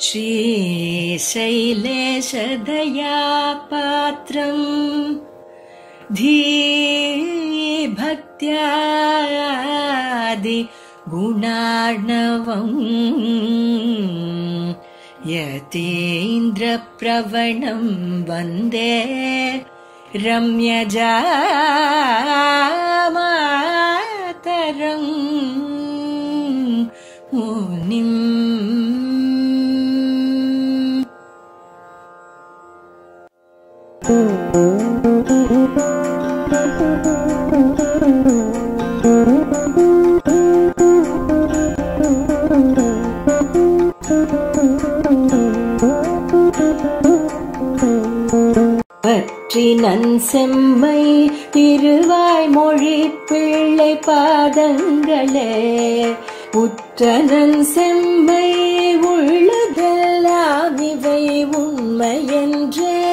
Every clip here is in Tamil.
श्रीशैलेश धीभक्त्यादि गुणार्णवम् धीभक्त्यादिगुणार्णवम् यतेन्द्रप्रवणं वन्दे रम्यजा செம்மை திருவாய் மொழி பிள்ளை பாதங்களே புற்றனன் செம்மை உள்ளதெல்லாம் இவை உண்மை உண்மையென்றே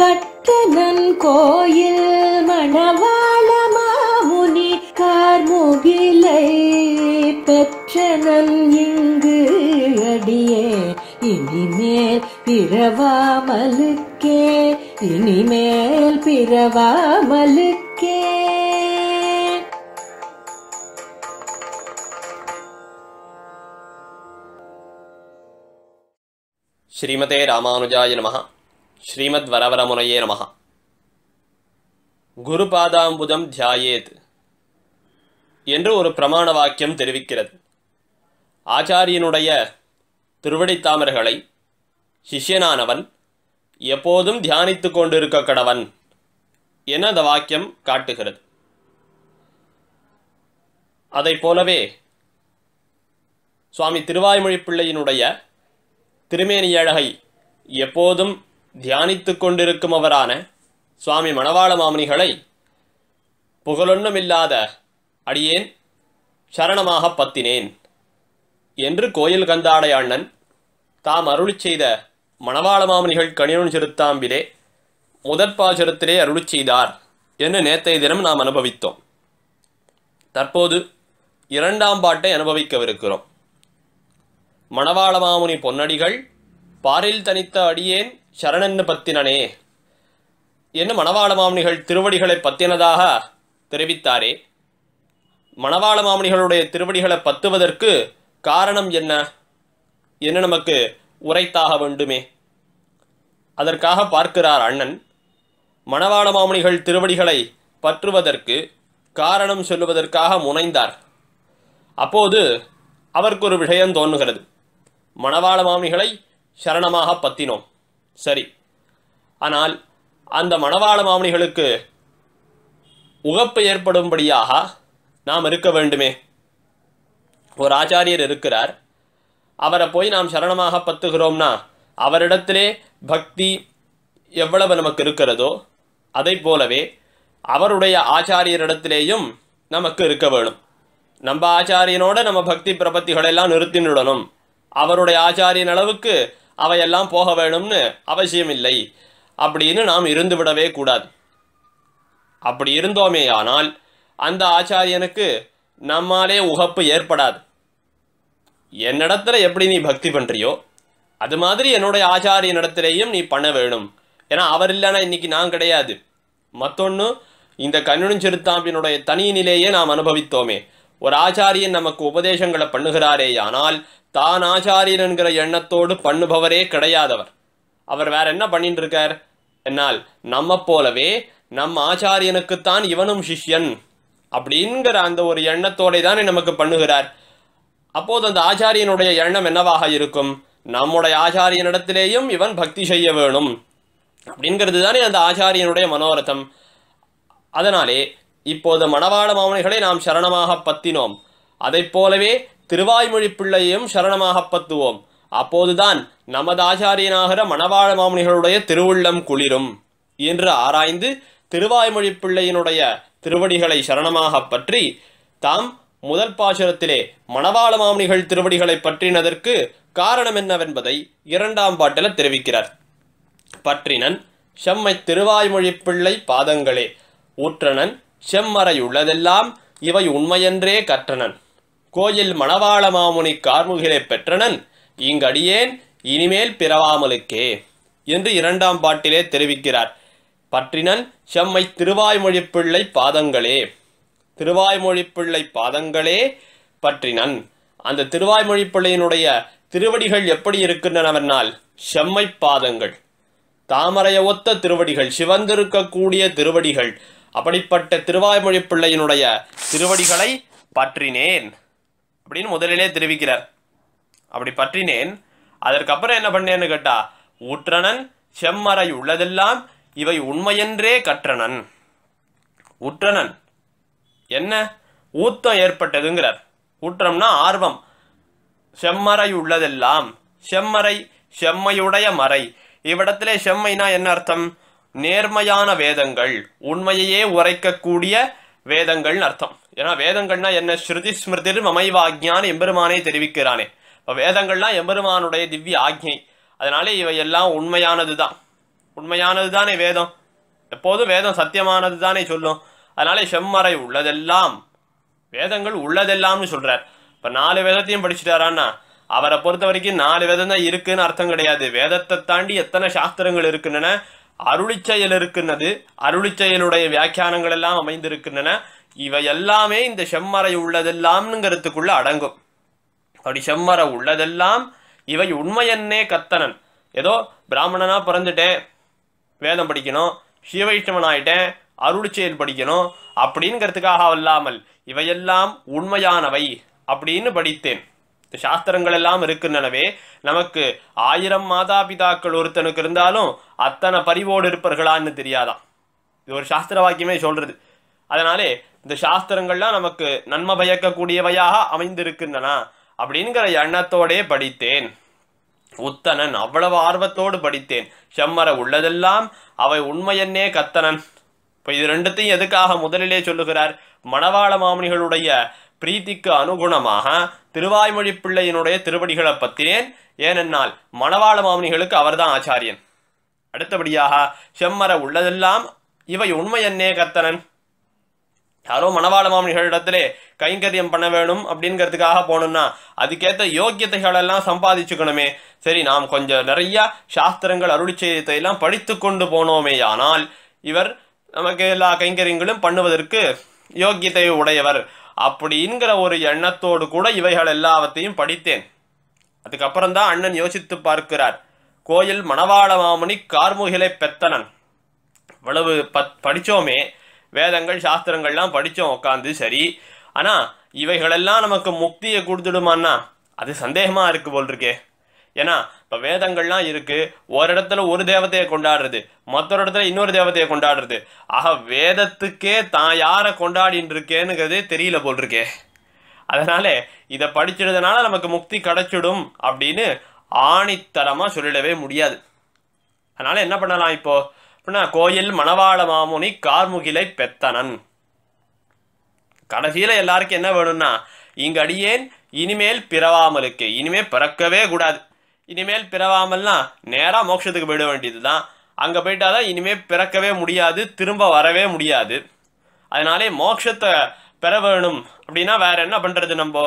கட்டனன் கோயில் மணவாள மாமுனி கார்முகிலை பெற்றனன் இங்கு அடியே இனிமேல் பிறவாமலுக்கே இனிமேல் பிறவாமலுக்கே ஸ்ரீமதே ராமானுஜாய நம ஸ்ரீமத் வரவரமுனையே நம குரு பாதாம்புதம் தியாயேத் என்று ஒரு பிரமாண வாக்கியம் தெரிவிக்கிறது ஆச்சாரியனுடைய திருவடித்தாமர்களை சிஷ்யனானவன் எப்போதும் தியானித்து கொண்டிருக்க கடவன் என அந்த வாக்கியம் காட்டுகிறது அதை போலவே சுவாமி திருவாய்மொழி பிள்ளையினுடைய திருமேனியழகை எப்போதும் தியானித்து கொண்டிருக்குமவரான சுவாமி மணவாள மாமுனிகளை புகழொன்னுமில்லாத அடியேன் சரணமாக பத்தினேன் என்று கோயில் கந்தாடை அண்ணன் தாம் அருளி செய்த மணவாள மாமனிகள் கணினு சிறுத்தாம்பிலே முதற் பாசுரத்திலே அருளி செய்தார் என்று நேத்தைய தினம் நாம் அனுபவித்தோம் தற்போது இரண்டாம் பாட்டை அனுபவிக்கவிருக்கிறோம் மணவாள மாமுனி பொன்னடிகள் பாரில் தனித்த அடியேன் சரணன்னு பத்தினனே என்று மணவாள மாமனிகள் திருவடிகளை பத்தினதாக தெரிவித்தாரே மணவாள மாமனிகளுடைய திருவடிகளை பத்துவதற்கு காரணம் என்ன என்ன நமக்கு உரைத்தாக வேண்டுமே அதற்காக பார்க்கிறார் அண்ணன் மணவாள மாமணிகள் திருவடிகளை பற்றுவதற்கு காரணம் சொல்லுவதற்காக முனைந்தார் அப்போது அவருக்கு ஒரு விஷயம் தோன்றுகிறது மணவாள மாமணிகளை சரணமாக பத்தினோம் சரி ஆனால் அந்த மணவாள மாமணிகளுக்கு உகப்பு ஏற்படும்படியாக நாம் இருக்க வேண்டுமே ஒரு ஆச்சாரியர் இருக்கிறார் அவரை போய் நாம் சரணமாக பத்துகிறோம்னா அவரிடத்திலே பக்தி எவ்வளவு நமக்கு இருக்கிறதோ அதை போலவே அவருடைய ஆச்சாரியரிடத்திலேயும் நமக்கு இருக்க வேணும் நம்ம ஆச்சாரியனோட நம்ம பக்தி பிரபத்திகளெல்லாம் நிறுத்தினுடணும் அவருடைய ஆச்சாரியின் அளவுக்கு அவையெல்லாம் போக வேணும்னு அவசியமில்லை அப்படின்னு நாம் இருந்துவிடவே கூடாது அப்படி இருந்தோமே ஆனால் அந்த ஆச்சாரியனுக்கு நம்மாலே உகப்பு ஏற்படாது என்னிடத்துல எப்படி நீ பக்தி பண்ணுறியோ அது மாதிரி என்னுடைய ஆச்சாரிய நடத்திலையும் நீ பண்ண வேணும் ஏன்னா அவர் இல்லைன்னா இன்னைக்கு நான் கிடையாது மற்றொன்று இந்த கண்ணுனும் சிறுத்தாம்பினுடைய தனி நிலையே நாம் அனுபவித்தோமே ஒரு ஆச்சாரியன் நமக்கு உபதேசங்களை பண்ணுகிறாரே ஆனால் தான் ஆச்சாரியன் என்கிற எண்ணத்தோடு பண்ணுபவரே கிடையாதவர் அவர் வேற என்ன பண்ணிட்டு இருக்கார் என்னால் நம்ம போலவே நம் ஆச்சாரியனுக்குத்தான் இவனும் சிஷ்யன் அப்படிங்கிற அந்த ஒரு எண்ணத்தோடை தானே நமக்கு பண்ணுகிறார் அப்போது அந்த ஆச்சாரியனுடைய எண்ணம் என்னவாக இருக்கும் நம்முடைய ஆச்சாரியனிடத்திலேயும் இவன் பக்தி செய்ய வேணும் அப்படிங்கிறது தானே அந்த ஆச்சாரியனுடைய மனோரதம் அதனாலே இப்போது மணவாள மாமனிகளை நாம் சரணமாக பத்தினோம் அதைப் போலவே திருவாய்மொழி பிள்ளையையும் சரணமாக பத்துவோம் அப்போதுதான் நமது ஆச்சாரியனாகிற மணவாள மாமனிகளுடைய திருவுள்ளம் குளிரும் என்று ஆராய்ந்து திருவாய்மொழி பிள்ளையினுடைய திருவடிகளை சரணமாக பற்றி தாம் முதல் பாசுரத்திலே மணவாள மாமணிகள் திருவடிகளை பற்றினதற்கு காரணம் என்னவென்பதை இரண்டாம் பாட்டில தெரிவிக்கிறார் பற்றினன் செம்மை திருவாய்மொழி பிள்ளை பாதங்களே ஊற்றனன் செம்மறை உள்ளதெல்லாம் இவை உண்மையென்றே கற்றனன் கோயில் மணவாள மாமுனி கார்முகிலே பெற்றனன் இங்கடியேன் இனிமேல் பிறவாமலுக்கே என்று இரண்டாம் பாட்டிலே தெரிவிக்கிறார் பற்றினன் செம்மை திருவாய்மொழி பிள்ளை பாதங்களே திருவாய்மொழி பிள்ளை பாதங்களே பற்றினன் அந்த திருவாய்மொழி பிள்ளையினுடைய திருவடிகள் எப்படி இருக்கின்றனவென்னால் செம்மை பாதங்கள் தாமரைய ஒத்த திருவடிகள் சிவந்திருக்கக்கூடிய திருவடிகள் அப்படிப்பட்ட திருவாய்மொழி பிள்ளையினுடைய திருவடிகளை பற்றினேன் அப்படின்னு முதலிலே தெரிவிக்கிறார் அப்படி பற்றினேன் அதற்கப்புறம் என்ன பண்ணேன்னு கேட்டா உற்றனன் செம்மறை உள்ளதெல்லாம் இவை உண்மையென்றே கற்றனன் உற்றனன் என்ன ஊத்தம் ஏற்பட்டதுங்கிறார் ஊற்றம்னா ஆர்வம் செம்மறை உள்ளதெல்லாம் செம்மறை செம்மையுடைய மறை இவ்விடத்திலே செம்மைனா என்ன அர்த்தம் நேர்மையான வேதங்கள் உண்மையையே உரைக்கக்கூடிய வேதங்கள்னு அர்த்தம் ஏன்னா வேதங்கள்னா என்ன ஸ்ருதி ஸ்மிருதிர் மமைவாக்யான் எம்பெருமானே தெரிவிக்கிறானே இப்போ வேதங்கள்லாம் எம்பெருமானுடைய திவ்ய ஆக்ஞை இவை இவையெல்லாம் உண்மையானது தான் உண்மையானது தானே வேதம் எப்போதும் வேதம் சத்தியமானது தானே சொல்லும் அதனால செம்மறை உள்ளதெல்லாம் வேதங்கள் உள்ளதெல்லாம்னு சொல்றார் இப்ப நாலு வேதத்தையும் படிச்சுட்டாரான்னா அவரை பொறுத்த வரைக்கும் நாலு வேதம் தான் இருக்குன்னு அர்த்தம் கிடையாது வேதத்தை தாண்டி எத்தனை சாஸ்திரங்கள் இருக்கின்றன அருளிச்செயல் இருக்கின்றது அருளிச்செயலுடைய வியாக்கியானங்கள் எல்லாம் அமைந்திருக்கின்றன இவை எல்லாமே இந்த செம்மறை உள்ளதெல்லாம்ங்கிறதுக்குள்ள அடங்கும் அப்படி செம்மறை உள்ளதெல்லாம் இவை உண்மையன்னே கத்தனன் ஏதோ பிராமணனா பிறந்துட்டேன் வேதம் படிக்கணும் சிவவைஷ்ணவன் ஆயிட்டேன் அருள் படிக்கணும் அப்படிங்கிறதுக்காக அல்லாமல் இவையெல்லாம் உண்மையானவை அப்படின்னு படித்தேன் சாஸ்திரங்கள் எல்லாம் இருக்கின்றனவே நமக்கு ஆயிரம் மாதா பிதாக்கள் ஒருத்தனுக்கு இருந்தாலும் அத்தனை பரிவோடு இருப்பார்களான்னு தெரியாதான் இது ஒரு சாஸ்திர வாக்கியமே சொல்றது அதனாலே இந்த சாஸ்திரங்கள்லாம் நமக்கு நன்மை பயக்கக்கூடியவையாக அமைந்திருக்கின்றன அப்படிங்கிற எண்ணத்தோடே படித்தேன் உத்தனன் அவ்வளவு ஆர்வத்தோடு படித்தேன் செம்மர உள்ளதெல்லாம் அவை உண்மையன்னே கத்தனன் இப்போ இது ரெண்டுத்தையும் எதுக்காக முதலிலே சொல்லுகிறார் மணவாள மாமணிகளுடைய பிரீத்திக்கு அனுகுணமாக திருவாய்மொழி பிள்ளையினுடைய திருவடிகளை பத்தினேன் ஏனென்னால் மணவாள மாமணிகளுக்கு அவர்தான் ஆச்சாரியன் அடுத்தபடியாக செம்மர உள்ளதெல்லாம் இவை உண்மை என்னே கத்தனன் யாரோ மணவாள மாமணிகளிடத்திலே கைங்கரியம் பண்ண வேணும் அப்படிங்கிறதுக்காக போகணும்னா அதுக்கேற்ற யோக்கியத்தைகள் எல்லாம் சம்பாதிச்சுக்கணுமே சரி நாம் கொஞ்சம் நிறைய சாஸ்திரங்கள் அருளி செய்தியத்தை எல்லாம் படித்து கொண்டு போனோமேயானால் இவர் நமக்கு எல்லா கைங்கரியங்களும் பண்ணுவதற்கு யோக்கியத்தை உடையவர் அப்படிங்கிற ஒரு எண்ணத்தோடு கூட இவைகள் எல்லாவற்றையும் படித்தேன் அதுக்கப்புறம்தான் அண்ணன் யோசித்து பார்க்கிறார் கோயில் மணவாள மாமுனி கார்முகிலை பெத்தனன் இவ்வளவு பத் படித்தோமே வேதங்கள் சாஸ்திரங்கள்லாம் படித்தோம் உட்காந்து சரி ஆனால் இவைகளெல்லாம் நமக்கு முக்தியை கொடுத்துடுமான்னா அது சந்தேகமாக இருக்குது போல் இருக்கே ஏன்னா இப்போ வேதங்கள்லாம் இருக்குது ஒரு இடத்துல ஒரு தேவதையை கொண்டாடுறது மற்றொரு இடத்துல இன்னொரு தேவதையை கொண்டாடுறது ஆக வேதத்துக்கே தான் யாரை கொண்டாடின்னு இருக்கேனுங்கிறதே தெரியல இருக்கே அதனால இதை படிச்சிருந்தனால நமக்கு முக்தி கிடைச்சிடும் அப்படின்னு ஆணித்தரமா சொல்லிடவே முடியாது அதனால என்ன பண்ணலாம் இப்போ அப்படின்னா கோயில் மணவாள மாமுனி கார்முகிலை பெத்தனன் கடைசியில் எல்லாருக்கும் என்ன வேணும்னா இங்கடியேன் இனிமேல் பிறவாமலுக்கு இனிமேல் பிறக்கவே கூடாது இனிமேல் பிறவாமல்னா நேராக மோட்சத்துக்கு போயிட வேண்டியது தான் அங்கே போயிட்டாதான் இனிமேல் பிறக்கவே முடியாது திரும்ப வரவே முடியாது அதனாலே மோட்சத்தை பெற வேணும் அப்படின்னா வேற என்ன பண்ணுறது நம்ம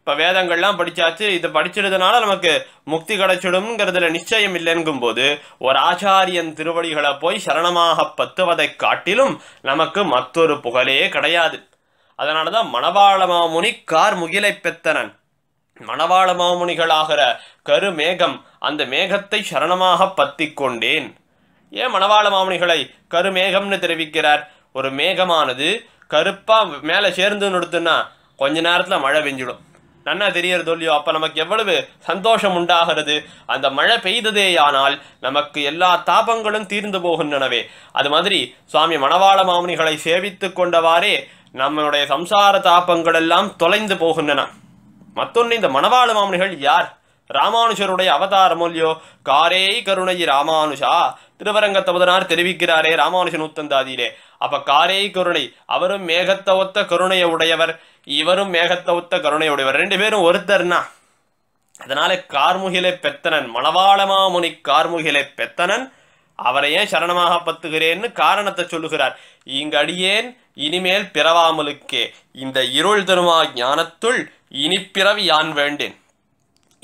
இப்போ வேதங்கள்லாம் படித்தாச்சு இதை படிச்சிருந்தனால நமக்கு முக்தி கிடைச்சிடும்ங்கிறதுல நிச்சயம் இல்லைங்கும் போது ஒரு ஆச்சாரியன் திருவடிகளை போய் சரணமாக பத்துவதை காட்டிலும் நமக்கு மற்றொரு புகழே கிடையாது அதனால தான் மணவாளமாமுனி கார் முகிலை பெத்தனன் மணவாள மாமுனிகளாகிற கருமேகம் அந்த மேகத்தை சரணமாக பத்தி கொண்டேன் ஏன் மணவாள மாமுனிகளை கருமேகம்னு தெரிவிக்கிறார் ஒரு மேகமானது கருப்பாக மேலே சேர்ந்து நிறுத்துன்னா கொஞ்ச நேரத்தில் மழை பெஞ்சிடும் நன்னா தெரியறது இல்லையோ அப்போ நமக்கு எவ்வளவு சந்தோஷம் உண்டாகிறது அந்த மழை பெய்ததேயானால் நமக்கு எல்லா தாபங்களும் தீர்ந்து போகின்றனவே அது மாதிரி சுவாமி மணவாள மாமுனிகளை சேவித்து கொண்டவாறே நம்மளுடைய சம்சார தாபங்களெல்லாம் தொலைந்து போகின்றன மத்தொன்று இந்த மணவாள மாமனிகள் யார் ராமானுஷருடைய அவதாரம் இல்லையோ காரே கருணை ராமானுஷா திருவரங்க தபதனார் தெரிவிக்கிறாரே ராமானுஷன் நூத்தந்தாதியிலே அப்ப காரே கருணை அவரும் மேகத்தை ஒத்த கருணைய உடையவர் இவரும் மேகத்தை ஒத்த கருணையுடையவர் உடையவர் ரெண்டு பேரும் ஒருத்தர்னா அதனால கார்முகிலே பெத்தனன் மணவாளமாமுனி கார்முகிலே பெத்தனன் அவரை ஏன் சரணமாக பத்துகிறேன்னு காரணத்தை சொல்லுகிறார் இங்கடியேன் இனிமேல் பிறவாமலுக்கே இந்த இருள் தருமா ஞானத்துள் இனிப்பிறவி யான் வேண்டேன்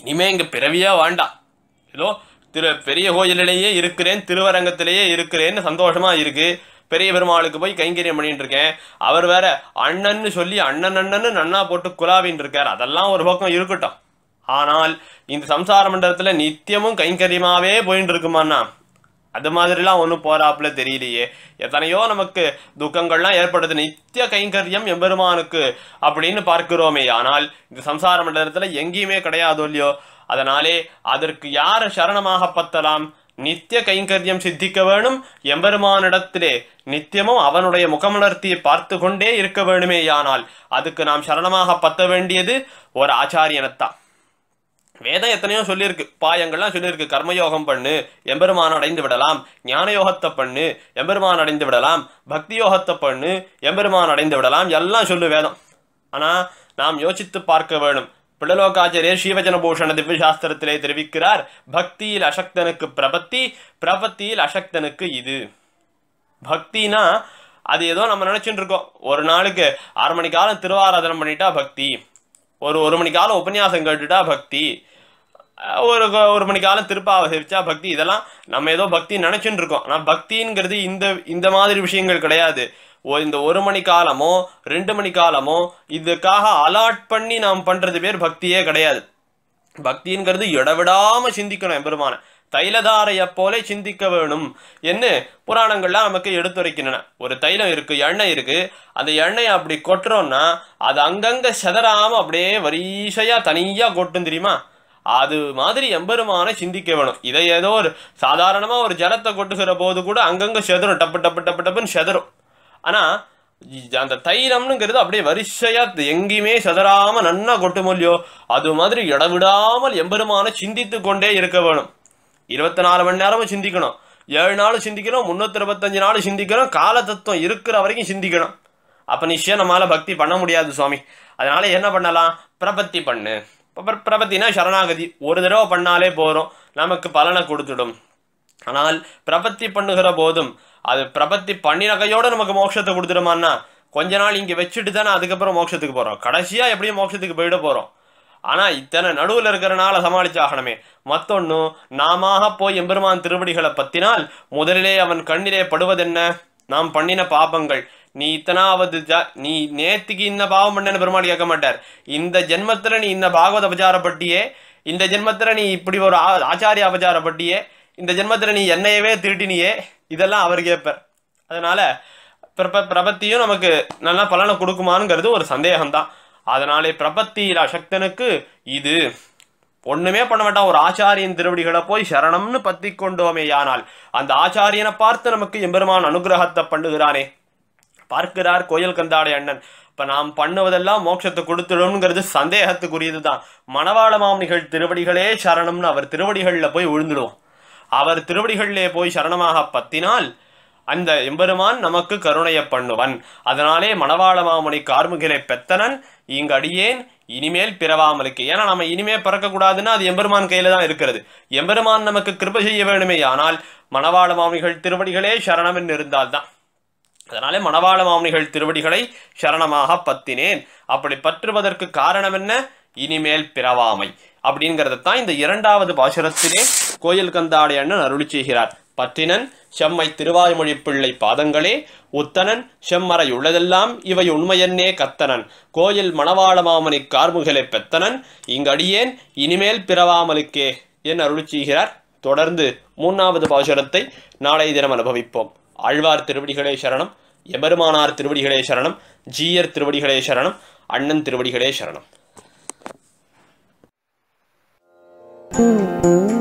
இனிமே இங்கே பிறவியே வேண்டாம் ஏதோ திரு பெரிய கோயிலிலேயே இருக்கிறேன் திருவரங்கத்திலேயே இருக்கிறேன்னு சந்தோஷமாக இருக்குது பெரிய பெருமாளுக்கு போய் கைங்கரியம் பண்ணிட்டு இருக்கேன் அவர் வேற அண்ணன்னு சொல்லி அண்ணன் அண்ணன்னு நன்னா போட்டு குலாவின்னு இருக்கார் அதெல்லாம் ஒரு பக்கம் இருக்கட்டும் ஆனால் இந்த சம்சார மண்டலத்தில் நித்தியமும் கைங்கரியமாகவே போயின்னு இருக்குமாண்ணா அது மாதிரிலாம் ஒன்றும் போறாப்புல தெரியலையே எத்தனையோ நமக்கு துக்கங்கள்லாம் ஏற்படுது நித்திய கைங்கரியம் எம்பெருமானுக்கு அப்படின்னு பார்க்கிறோமே ஆனால் இந்த சம்சார மண்டலத்தில் எங்கேயுமே கிடையாது இல்லையோ அதனாலே அதற்கு யார் சரணமாக பத்தலாம் நித்திய கைங்கரியம் சித்திக்க வேணும் எம்பெருமானிடத்திலே நித்தியமும் அவனுடைய முகமலர்த்தியை பார்த்து கொண்டே இருக்க வேணுமேயானால் அதுக்கு நாம் சரணமாக பத்த வேண்டியது ஒரு ஆச்சாரியனத்தான் வேதம் எத்தனையோ சொல்லியிருக்கு பாயங்கள்லாம் சொல்லியிருக்கு கர்மயோகம் பண்ணு எம்பெருமான் அடைந்து விடலாம் ஞான யோகத்தை பண்ணு எம்பெருமான் அடைந்து விடலாம் பக்தி யோகத்தை பண்ணு எம்பெருமான் அடைந்து விடலாம் எல்லாம் சொல்லு வேதம் ஆனால் நாம் யோசித்து பார்க்க வேணும் பிள்ளலோகாச்சரியர் ஸ்ரீவஜனபூஷண திவ்ய சாஸ்திரத்திலே தெரிவிக்கிறார் பக்தியில் அசக்தனுக்கு பிரபத்தி பிரபத்தியில் அசக்தனுக்கு இது பக்தினா அது ஏதோ நம்ம நினைச்சுட்டு இருக்கோம் ஒரு நாளுக்கு அரை மணிக்காலம் திருவாராதனம் பண்ணிட்டா பக்தி ஒரு ஒரு மணி காலம் உபன்யாசம் கேட்டுட்டா பக்தி ஒரு ஒரு மணி காலம் திருப்பாவை சேவிச்சா பக்தி இதெல்லாம் நம்ம ஏதோ பக்தி நினைச்சுட்டு இருக்கோம் ஆனால் பக்திங்கிறது இந்த இந்த மாதிரி விஷயங்கள் கிடையாது இந்த ஒரு மணி காலமோ ரெண்டு மணி காலமோ இதுக்காக அலாட் பண்ணி நாம் பண்ணுறது பேர் பக்தியே கிடையாது பக்திங்கிறது இடவிடாமல் சிந்திக்கணும் எம்பெருமான தைலதாரையைப் போல சிந்திக்க வேணும் என்று புராணங்கள்லாம் நமக்கு எடுத்துரைக்கின்றன ஒரு தைலம் இருக்குது எண்ணெய் இருக்கு அந்த எண்ணெயை அப்படி கொட்டுறோம்னா அது அங்கங்கே செதறாம அப்படியே வரிசையாக தனியாக கொட்டும் தெரியுமா அது மாதிரி எம்பெருமான சிந்திக்க வேணும் இதை ஏதோ ஒரு சாதாரணமாக ஒரு ஜலத்தை கொட்டுகிற போது கூட அங்கங்கே செதறும் டப்பு டப்பு டப்பு டப்புன்னு செதறும் ஆனால் அந்த தைலம்னுங்கிறது அப்படியே வரிசையாக எங்கேயுமே சதறாம நன்னா கொட்டுமோ இல்லையோ அது மாதிரி இடவிடாமல் எம்பெருமான சிந்தித்து கொண்டே இருக்க வேணும் இருபத்தி நாலு மணி நேரமும் சிந்திக்கணும் ஏழு நாள் சிந்திக்கணும் முந்நூற்றி இருபத்தஞ்சு நாள் சிந்திக்கணும் கால தத்துவம் இருக்கிற வரைக்கும் சிந்திக்கணும் அப்போ நிச்சயம் நம்மளால் பக்தி பண்ண முடியாது சுவாமி அதனால் என்ன பண்ணலாம் பிரபத்தி பண்ணு பிரபத்தினா சரணாகதி ஒரு தடவை பண்ணாலே போறோம் நமக்கு பலனை கொடுத்துடும் ஆனால் பிரபத்தி பண்ணுகிற போதும் அது பிரபத்தி பண்ணின கையோட நமக்கு மோட்சத்தை கொடுத்துடுமான்னா கொஞ்ச நாள் இங்கே வச்சுட்டு தானே அதுக்கப்புறம் மோட்சத்துக்கு போகிறோம் கடைசியாக எப்படியும் மோட்சத்துக்கு போயிட போகிறோம் ஆனா இத்தனை நடுவில் இருக்கிறனால சமாளிச்சாகணுமே மத்தொன்னும் நாம போய் எம்பெருமான் திருவடிகளை பத்தினால் முதலிலே அவன் கண்ணிலே படுவதென்ன நாம் பண்ணின பாபங்கள் நீ இத்தனாவது ஜா நீ நேத்துக்கு இந்த பாவம் பண்ணன்னு பெருமாள் கேட்க மாட்டார் இந்த ஜென்மத்துல நீ இந்த பாகவத அபச்சாரப்பட்டியே இந்த ஜென்மத்துல நீ இப்படி ஒரு ஆச்சாரிய அபச்சாரப்பட்டியே இந்த ஜென்மத்துல நீ என்னையவே திருட்டினியே இதெல்லாம் அவர் கேட்பார் அதனால பிரபத்தியும் நமக்கு நல்லா பலனை கொடுக்குமானுங்கிறது ஒரு சந்தேகம்தான் அதனாலே பிரபத்தி அசக்தனுக்கு இது ஒண்ணுமே பண்ண வேண்டாம் ஒரு ஆச்சாரியன் திருவடிகளை போய் சரணம்னு பத்தி கொண்டோமே ஆனால் அந்த ஆச்சாரியனை பார்த்து நமக்கு எம்பெருமான் அனுகிரகத்தை பண்ணுகிறானே பார்க்கிறார் கோயில் கந்தாடை அண்ணன் இப்போ நாம் பண்ணுவதெல்லாம் மோட்சத்தை கொடுத்துடும்ங்கிறது சந்தேகத்துக்குரியது தான் மணவாள மாமனிகள் திருவடிகளே சரணம்னு அவர் திருவடிகளில் போய் விழுந்துடுவோம் அவர் திருவடிகளிலே போய் சரணமாக பத்தினால் அந்த எம்பெருமான் நமக்கு கருணைய பண்ணுவன் அதனாலே மணவாள மாமுனி கார்முகிலை பெத்தனன் இங்கடியேன் இனிமேல் பிறவாமல் இருக்கு ஏன்னா நம்ம இனிமே பிறக்கக்கூடாதுன்னா அது எம்பெருமான் கையில தான் இருக்கிறது எம்பெருமான் நமக்கு கிருப செய்ய வேண்டுமே ஆனால் மணவாள மாமுனிகள் திருவடிகளே சரணம் என்று இருந்தால்தான் அதனாலே மணவாள மாமுனிகள் திருவடிகளை சரணமாக பத்தினேன் அப்படி பற்றுவதற்கு காரணம் என்ன இனிமேல் பிறவாமை அப்படிங்கிறத தான் இந்த இரண்டாவது பாசுரத்திலே கோயில் கந்தாடையண்ணன் அருளி செய்கிறார் பற்றினன் செம்மை திருவாய்மொழி பிள்ளை பாதங்களே உத்தனன் செம்மறை உள்ளதெல்லாம் இவை உண்மையன்னே கத்தனன் கோயில் மணவாள மாமனி கார்முகளை பெத்தனன் இங்கடியேன் இனிமேல் பிறவாமலுக்கே என் அருள் செய்கிறார் தொடர்ந்து மூன்றாவது பாசுரத்தை நாளைய தினம் அனுபவிப்போம் ஆழ்வார் திருவடிகளே சரணம் எபெருமானார் திருவடிகளே சரணம் ஜீயர் திருவடிகளே சரணம் அண்ணன் திருவடிகளே சரணம் Mm-hmm.